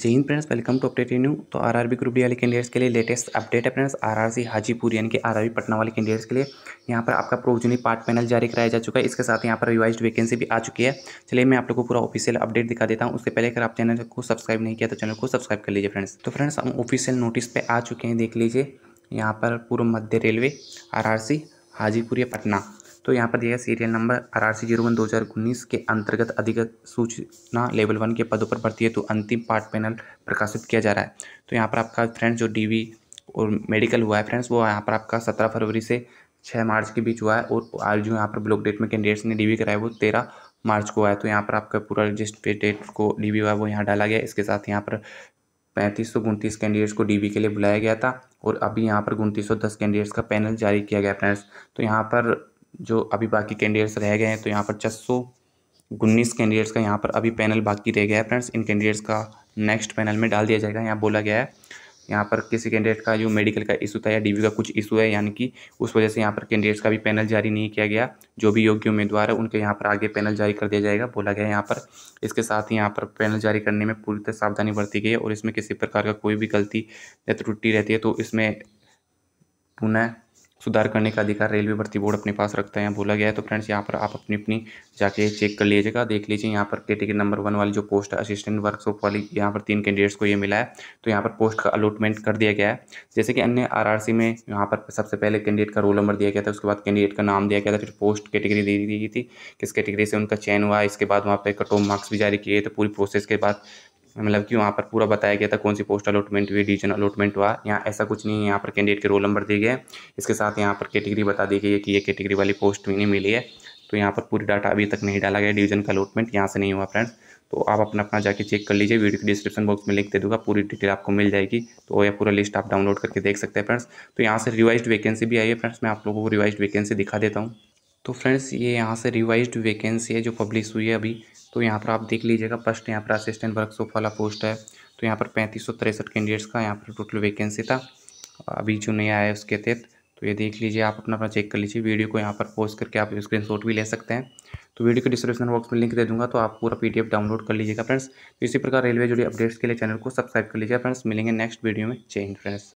जय हिंद friends welcome to update new तो आरआरबी ग्रुप डी वाले कैंडिडेट्स के लिए लेटेस्ट अपडेट है फ्रेंड्स आरआरसी हाजीपुर यानी कि आरआरबी पटना वाले कैंडिडेट्स के लिए यहाँ पर आपका प्रोविजनी पार्ट पैनल जारी कराया जा चुका है इसके साथ यहाँ पर रिवाइज्ड वैकेंसी भी आ चुकी है चलिए मैं आप लोग को पूरा ऑफिशियल अपडेट दिखा देता हूँ उससे पहले अगर आप चैनल को सब्सक्राइब नहीं किया तो चैनल को सब्सक्राइब कर लीजिए फ्रेंड्स तो फ्रेंड्स हम ऑफिशियल नोटिस पर आ चुके हैं देख लीजिए यहाँ पर पूर्व मध्य रेलवे आर हाजीपुर या पटना तो यहाँ पर दिया serial number R R C zero one दो हज़ार उन्नीस के अंतर्गत अधिगत सूचना लेवल वन के पदों पर भर्ती तो अंतिम पार्ट पैनल प्रकाशित किया जा रहा है तो यहाँ पर आपका फ्रेंड्स जो डी और मेडिकल हुआ है फ्रेंड्स वो यहाँ पर आपका सत्रह फरवरी से छः मार्च के बीच हुआ है और आज जो यहाँ पर ब्लॉक डेट में कैंडिडेट्स ने डी कराया वो तेरह मार्च को हुआ है तो यहाँ पर आपका पूरा जिस डेट को डी वी हुआ है वो यहाँ डाला गया इसके साथ यहाँ पर पैंतीस सौ उनतीस कैंडिडेट्स को डीवी के लिए बुलाया गया था और अभी यहाँ पर उनतीस सौ दस कैंडिडेट्स का पैनल जारी किया गया फ्रेंड्स तो यहाँ पर जो अभी बाकी कैंडिडेट्स रह गए हैं तो यहाँ पर छः सौ उन्नीस कैंडिडेट्स का यहाँ पर अभी पैनल बाकी रह गया है फ्रेंड्स इन कैंडिडेट्स का नेक्स्ट पैनल में डाल दिया जाएगा यहाँ बोला गया है यहाँ पर किसी कैंडिडेट का जो मेडिकल का इशू था या डीवी का कुछ इशू है यानी कि उस वजह से यहाँ पर कैंडिडेट्स का भी पैनल जारी नहीं किया गया जो भी योग्य उम्मीदवार है उनके यहाँ पर आगे पैनल जारी कर दिया जाएगा बोला गया यहाँ पर इसके साथ ही यहाँ पर पैनल जारी करने में पूरी तरह सावधानी बरती गई है और इसमें किसी प्रकार का कोई भी गलती या त्रुटि रहती है तो इसमें पुनः सुधार करने का अधिकार रेलवे भर्ती बोर्ड अपने पास रखता है यहाँ बोला गया है तो फ्रेंड्स यहाँ पर आप अपनी अपनी जाके चेक कर लीजिएगा देख लीजिए यहाँ पर कैटेगरी नंबर वन वाली जो पोस्ट है असिस्टेंट वर्कशॉप वाली यहाँ पर तीन कैंडिडेट्स को ये मिला है तो यहाँ पर पोस्ट का अलॉटमेंट कर दिया गया है जैसे कि अन्य आर में यहाँ पर सबसे पहले कैंडिडेट का रोल नंबर दिया गया था उसके बाद कैंडिडेट का नाम दिया गया था फिर पोस्ट कैटेगरी दी गई थी किस कैटेगरी से उनका चयन हुआ इसके बाद वहाँ पर कटो मार्क्स भी जारी किए तो पूरी प्रोसेस के बाद मतलब कि वहाँ पर पूरा बताया गया था कौन सी पोस्ट अलॉटमेंट हुई डिवीजन अलॉटमेंट हुआ यहाँ ऐसा कुछ नहीं है यहाँ पर कैंडिडेट के रोल नंबर दिए गए इसके साथ यहाँ पर कैटेगरी बता दी गई है कि ये कैटेगरी वाली पोस्ट नहीं मिली है तो यहाँ पर पूरी डाटा अभी तक नहीं डाला गया डिवीजन का अलॉटमेंट यहाँ से नहीं हुआ फ्रेंड्स तो आप अपना अपना जाके चेक कर लीजिए वीडियो की डिस्क्रिप्शन बॉक्स में लिंक दे दूंगा पूरी डिटेल आपको मिल जाएगी तो यह पूरा लिस्ट आप डाउनलोड करके देख सकते हैं फ्रेंड्स तो यहाँ से रिवाइज वैकेंसी भी आई है फ्रेंड्स मैं आप लोगों को रिवाइज वैकेंसी दिखा देता हूँ तो फ्रेंड्स ये यहाँ से रिवाइज वैकेंसी है जो पब्लिश हुई है अभी तो यहाँ पर आप देख लीजिएगा फर्स्ट यहाँ पर असिस्टेंट वर्कशॉप वाला पोस्ट है तो यहाँ पर पैंतीस सौ तिरसठ कैंडिडेट्स का यहाँ पर टोटल वैकेंसी था अभी जो नया है उसके तहत तो ये देख लीजिए आप अपना अपना चेक कर लीजिए वीडियो को यहाँ पर पोस्ट करके आप स्क्रीनशॉट भी ले सकते हैं तो वीडियो के डिस्क्रिप्शन बॉक्स में लिंक दे दूंगा तो आप पूरा पीडीएफ डाउनलोड कर लीजिएगा फ्रेंड्स तो इसी प्रकार रेलवे जुड़ी अपडेट्स के लिए चैनल को सब्सक्राइब कर लीजिए फ्रेंड्स मिलेंगे नेक्स्ट वीडियो में चेंज फ्रेंड्स